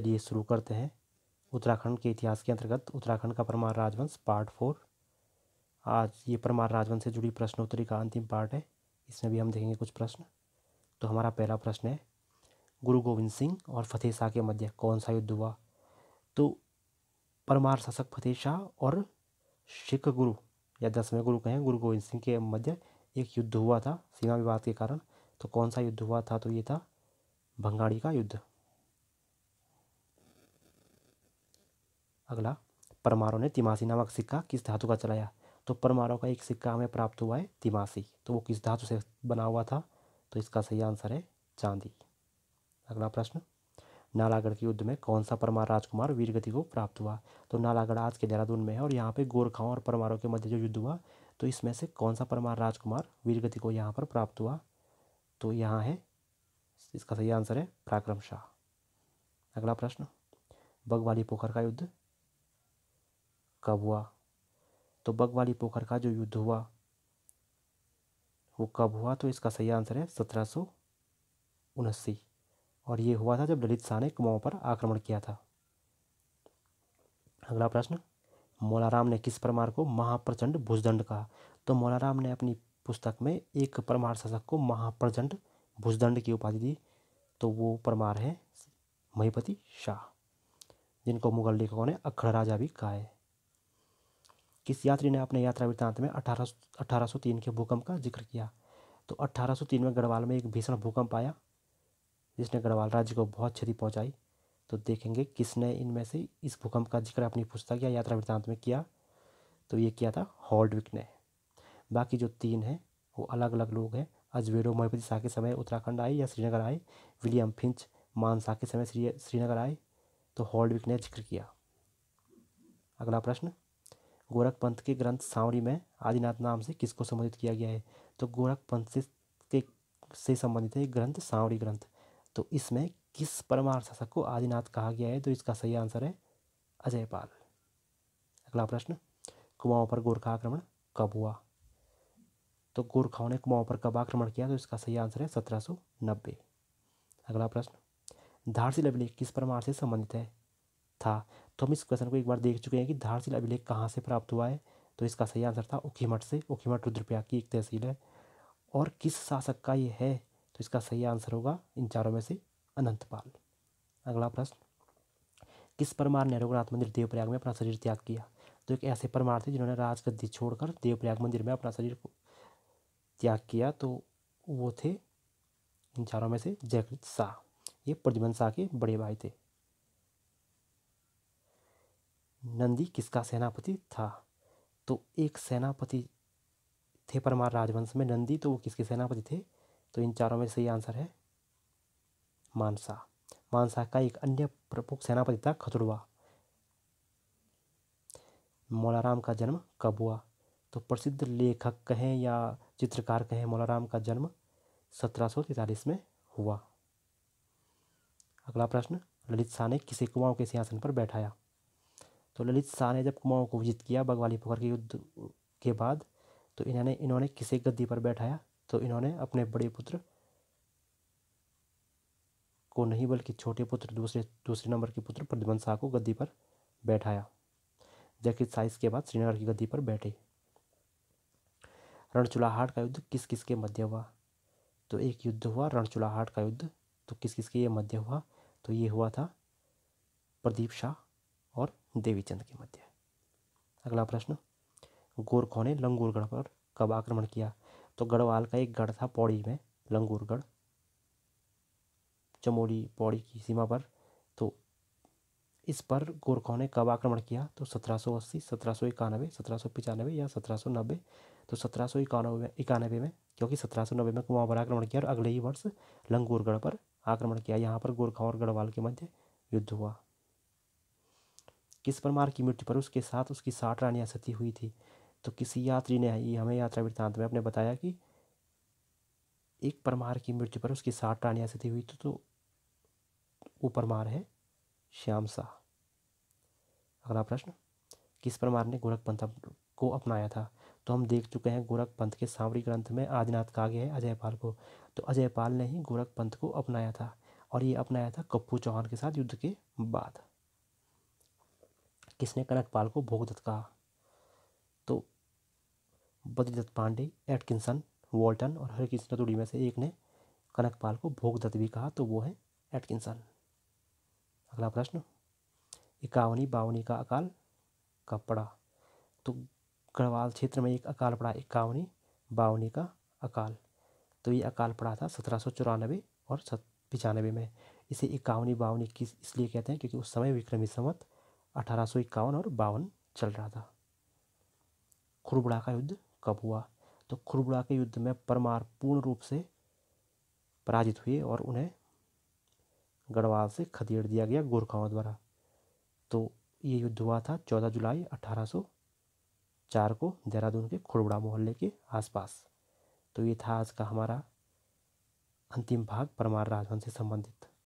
चलिए शुरू करते हैं उत्तराखंड के इतिहास के अंतर्गत उत्तराखंड का परमार राजवंश पार्ट फोर आज ये परमार राजवंश से जुड़ी प्रश्नोत्तरी का अंतिम पार्ट है इसमें भी हम देखेंगे कुछ प्रश्न तो हमारा पहला प्रश्न है गुरु गोविंद सिंह और फतेह शाह के मध्य कौन सा युद्ध हुआ तो परमार शासक फतेह शाह और सिख गुरु या दसवें गुरु कहें गुरु गोविंद सिंह के मध्य एक युद्ध हुआ था सीमा विवाद के कारण तो कौन सा युद्ध हुआ था तो ये था भंगाड़ी का युद्ध अगला परमारों ने तिमासी नामक सिक्का किस धातु का चलाया तो परमारों का एक सिक्का हमें प्राप्त हुआ है तिमासी तो वो किस धातु से बना हुआ था तो इसका सही आंसर है चांदी अगला प्रश्न नालागढ़ के युद्ध में कौन सा परमार राजकुमार वीरगति को प्राप्त हुआ तो नालागढ़ आज के देहरादून में है और यहाँ पे गोरखाओं और परमारों के मध्य जो युद्ध हुआ तो इसमें से कौन सा परमार राजकुमार वीरगति को यहाँ पर प्राप्त हुआ तो यहाँ है इसका सही आंसर है पराक्रम शाह अगला प्रश्न बगवाली पोखर का युद्ध कब हुआ तो बगवाली पोखर का जो युद्ध हुआ वो कब हुआ तो इसका सही आंसर है सत्रह सौ उनस्सी और ये हुआ था जब ललित शाह ने कुमाऊं पर आक्रमण किया था अगला प्रश्न मौलाराम ने किस परमार को महाप्रचंड भुजदंड कहा तो मौलाराम ने अपनी पुस्तक में एक परमार शासक को महाप्रचंड भुजदंड की उपाधि दी तो वो परमार है महीपति शाह जिनको मुगल लेखकों ने अखड़ राजा भी कहा है किस यात्री ने अपने यात्रा वृत्तांत में अठारह अठारह के भूकंप का जिक्र किया तो 1803 में गढ़वाल में एक भीषण भूकंप आया जिसने गढ़वाल राज्य को बहुत क्षति पहुंचाई तो देखेंगे किसने इनमें से इस भूकंप का जिक्र अपनी पुस्तक या यात्रा वृत्तांत में किया तो ये किया था हॉल्डविक ने बाकी जो तीन हैं वो अलग अलग लोग हैं अजवेरो मोहपति शाह के समय उत्तराखंड आए या श्रीनगर आए विलियम फिंच मान शाह के समय श्रीनगर आए तो हॉल्डविक ने जिक्र किया अगला प्रश्न गोरख पंथ के ग्रंथ सावरी में आदिनाथ नाम से किसको संबोधित किया गया है तो गोरख पंथ से के से संबंधित है ग्रंथ सावरी ग्रंथ तो इसमें किस परमार शासक को आदिनाथ कहा गया है तो इसका सही आंसर है अजय पाल अगला प्रश्न कुमाओं पर गोरखा आक्रमण कब हुआ तो गोरखाओं ने कुमाऊं पर कब आक्रमण किया तो इसका सही आंसर है सत्रह अगला प्रश्न धारसी अभिलेख किस प्रमाण से संबंधित है था तो हम इस क्वेश्चन को एक बार देख चुके हैं कि धारशील अभिलेख कहाँ से प्राप्त हुआ है तो इसका सही आंसर था उखीमठ से उखीमठ रुद्रप्रयाग की एक तहसील है और किस शासक का ये है तो इसका सही आंसर होगा इन चारों में से अनंतपाल अगला प्रश्न किस परमार ने रघुनाथ मंदिर देवप्रयाग में अपना शरीर त्याग किया तो एक ऐसे परमार थे जिन्होंने राजगद्दी छोड़कर देवप्रयाग मंदिर में अपना शरीर को त्याग किया तो वो थे इन चारों में से जयकृत शाह ये प्रद्युमन शाह के बड़े भाई थे नंदी किसका सेनापति था तो एक सेनापति थे परमार राजवंश में नंदी तो वो किसके सेनापति थे तो इन चारों में सही आंसर है मानसा मानसा का एक अन्य प्रमुख सेनापति था खतुड़वा मौलाराम का जन्म कब हुआ तो प्रसिद्ध लेखक कहें या चित्रकार कहें मौलाराम का जन्म सत्रह में हुआ अगला प्रश्न ललित शाह ने किसे कुमाऊं के सिंहासन पर बैठाया तो ललित शाह ने जब कुमाऊँ को विजित किया बगवाली पोखर के युद्ध के बाद तो इन्होंने इन्होंने किसे गद्दी पर बैठाया तो इन्होंने अपने बड़े पुत्र को नहीं बल्कि छोटे पुत्र दूसरे दूसरे नंबर के पुत्र प्रद्युमन शाह को गद्दी पर बैठाया जबकि शाह इसके बाद श्रीनगर की गद्दी पर बैठे रणचुलाहाट का युद्ध किस किस के मध्य हुआ तो एक युद्ध हुआ रणचुलाहाट का युद्ध तो किस किस के ये मध्य हुआ तो ये हुआ था प्रदीप शाह और देवीचंद के मध्य अगला प्रश्न गोरखों ने लंगूरगढ़ पर कब आक्रमण किया तो गढ़वाल का एक गढ़ था पौड़ी में लंगूरगढ़ चमोली पौड़ी की सीमा पर तो इस पर गोरखों ने कब आक्रमण किया तो सत्रह सौ अस्सी सत्रह सौ इक्यानवे सत्रह सौ पिचानबे या सत्रह सौ नब्बे तो सत्रह सौ इक्यानवे में इक्यानवे में क्योंकि सत्रह सौ नब्बे में कुआं पर आक्रमण किया और अगले ही वर्ष लंगूरगढ़ पर आक्रमण किया यहाँ पर गोरखा और गढ़वाल के मध्य युद्ध हुआ किस प्रमार की मृत्यु पर उसके साथ उसकी साठ रानियाँ सती हुई थी तो किसी यात्री ने ये हमें यात्रा वृत्तांत में अपने बताया कि एक परमार की मृत्यु पर उसकी साठ रानियाँ सती हुई थी तो वो परमार है श्याम शाह अगला प्रश्न किस परमार ने गोरख पंथ को अपनाया था तो हम देख चुके हैं गोरख पंथ के सांवरी ग्रंथ में आदिनाथ कहा गया है अजयपाल को तो अजयपाल ने ही गोरख पंथ को अपनाया था और ये अपनाया था कप्पू चौहान के साथ युद्ध के बाद किसने कनकपाल को भोगदत्त कहा तो बद्रीदत्त पांडे एटकिंसन वॉल्टन और हरकिशन चतुड़ी में से एक ने कनकपाल को भोगदत्त भी कहा तो वो है एटकिंसन अगला प्रश्न इक्यावनी बावनी का अकाल कब पड़ा तो गढ़वाल क्षेत्र में एक अकाल पड़ा इक्यावनी बावनी का अकाल तो ये अकाल पड़ा था सत्रह सौ चौरानबे और सत पिचानवे में इसे इक्यावनी बावनी किस इसलिए कहते हैं क्योंकि उस समय विक्रमी संवत अठारह इक्यावन और बावन चल रहा था खुरबड़ा का युद्ध कब हुआ तो खुरबड़ा के युद्ध में परमार पूर्ण रूप से पराजित हुए और उन्हें गढ़वाल से खदेड़ दिया गया गोरखाओं द्वारा तो ये युद्ध हुआ था चौदह जुलाई अठारह चार को देहरादून के खुरबड़ा मोहल्ले के आसपास तो ये था आज का हमारा अंतिम भाग परमार राजवंश से संबंधित